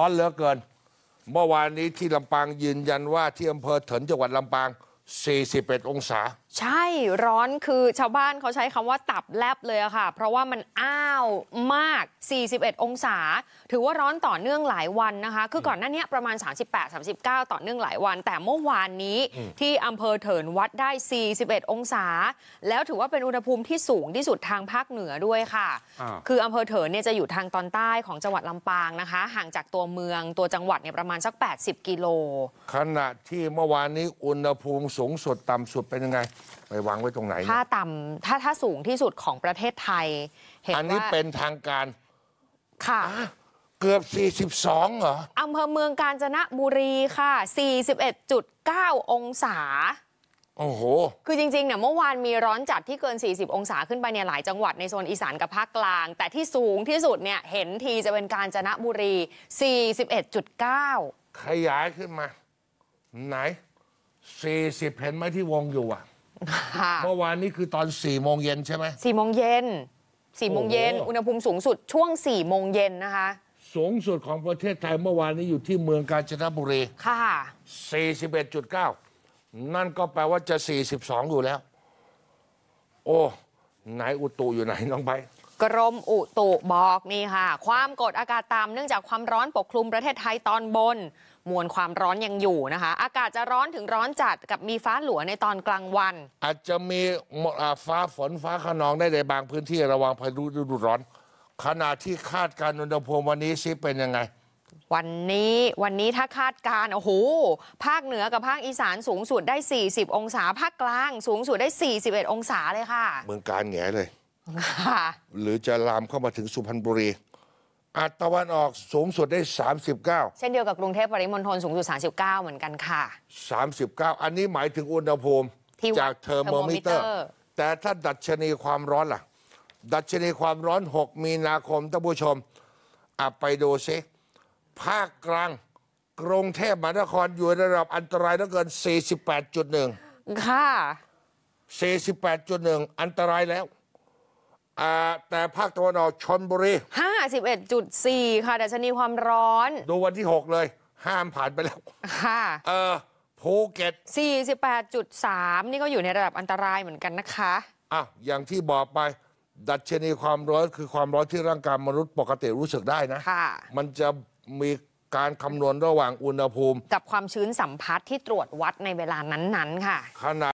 ร้อนเหลือเกินเมื่อวานนี้ที่ลำปางยืนยันว่าที่อำเภอเถินจังหวัดลำปาง41องศา ใช่ร้อนคือชาวบ้านเขาใช้คำว่าตับแลบเลยค่ะ เพราะว่ามันอ้าวมาก 41 องศา ถือว่าร้อนต่อเนื่องหลายวันนะคะ คือก่อนหน้านี้ประมาณ 38-39 ต่อเนื่องหลายวัน แต่เมื่อวานนี้ที่อำเภอเถินวัดได้ 41 องศา แล้วถือว่าเป็นอุณหภูมิที่สูงที่สุดทางภาคเหนือด้วยค่ะ คืออำเภอเถินเนี่ยจะอยู่ทางตอนใต้ของจังหวัดลำปางนะคะ ห่างจากตัวเมืองตัวจังหวัดเนี่ยประมาณสัก 80 กิโลขณะที่เมื่อวานนี้อุณหภูมิสูงสุด ต่ำสุดเป็นยังไง ไปวางไว้ตรงไหน ถ้าต่ำถ้าถ้าสูงที่สุดของประเทศไทย เห็นว่า อันนี้เป็นทางการค่ะเกือบ 42 เหรอ อำเภอเมืองกาญจนบุรีค่ะ 41.9 องศา โอ้โห คือจริงๆ เนี่ยเมื่อวานมีร้อนจัดที่เกิน 40 องศา ขึ้นไปเนี่ยหลายจังหวัดในโซนอีสานกับภาคกลาง แต่ที่สูงที่สุดเนี่ยเห็นทีจะเป็นกาญจนบุรี 41.9 ขยายขึ้นมา ไหนสิบเห็นไหมที่วงอยู่อ่ะเมื่อวานนี้คือตอนสี่โมงเย็นใช่ไหมสี่โมงเย็นสี่โมงเย็น อุณหภูมิสูงสุดช่วงสี่โมงเย็นนะคะ สูงสุดของประเทศไทยเมื่อวานนี้อยู่ที่เมืองกาญจนบุรี ค่ะสิบเเอ็ดดจุก้านั่นก็แปลว่าจะสิบสองอยู่แล้ว โอ้ ไหนอุตุอยู่ไหนน้องไบกรมอุตุบอกนี่ค่ะความกดอากาศต่ำเนื่องจากความร้อนปกคลุมประเทศไทยตอนบน มวลความร้อนยังอยู่นะคะ อากาศจะร้อนถึงร้อนจัดกับมีฟ้าหลวงในตอนกลางวัน อาจจะมีฟ้าฝนฟ้าขนองได้ในบางพื้นที่ระวังพายุฤดูร้อนขณะที่คาดการณ์อุณหภูมิวันนี้ซิเป็นยังไง วันนี้วันนี้ถ้าคาดการโอ้โหภาคเหนือกับภาคอีสานสูงสุดได้ 40 องศาภาคกลางสูงสุดได้ 41 องศาเลยค่ะเมืองการแง่เลยหรือจะลามเข้ามาถึงสุพรรณบุรีอาจตะวันออกสูงสุดได้ 39 เช่นเดียวกับกรุงเทพปริมณฑลสูงสุด 39 เหมือนกันค่ะ 39 อันนี้หมายถึงอุณหภูมิ จากเทอร์โมมิเตอร์ แต่ถ้าดัชนีความร้อนล่ะ ดัชนีความร้อน 6 มีนาคมท่านผู้ชมอไปดูซิภาคกลางกรุงเทพมหานครอยู่ในระดับอันตรายเหลือเกิน 48.1 ค่ะ 48.1 อันตรายแล้วแต่ภาคตะวันออกชนบุรี51.4 ค่ะดัชนีความร้อน ดูวันที่ 6 เลยห้ามผ่านไปแล้ว ค่ะ เออภูเก็ต48.3 นี่ก็อยู่ในระดับอันตรายเหมือนกันนะคะ อ่ะ อย่างที่บอกไปดัชนีความร้อนคือความร้อนที่ร่างกายมนุษย์ปกติรู้สึกได้นะะมันจะมีการคำนวณระหว่างอุณหภูมิ กับความชื้นสัมผัสที่ตรวจวัดในเวลานั้นๆค่ะขณะ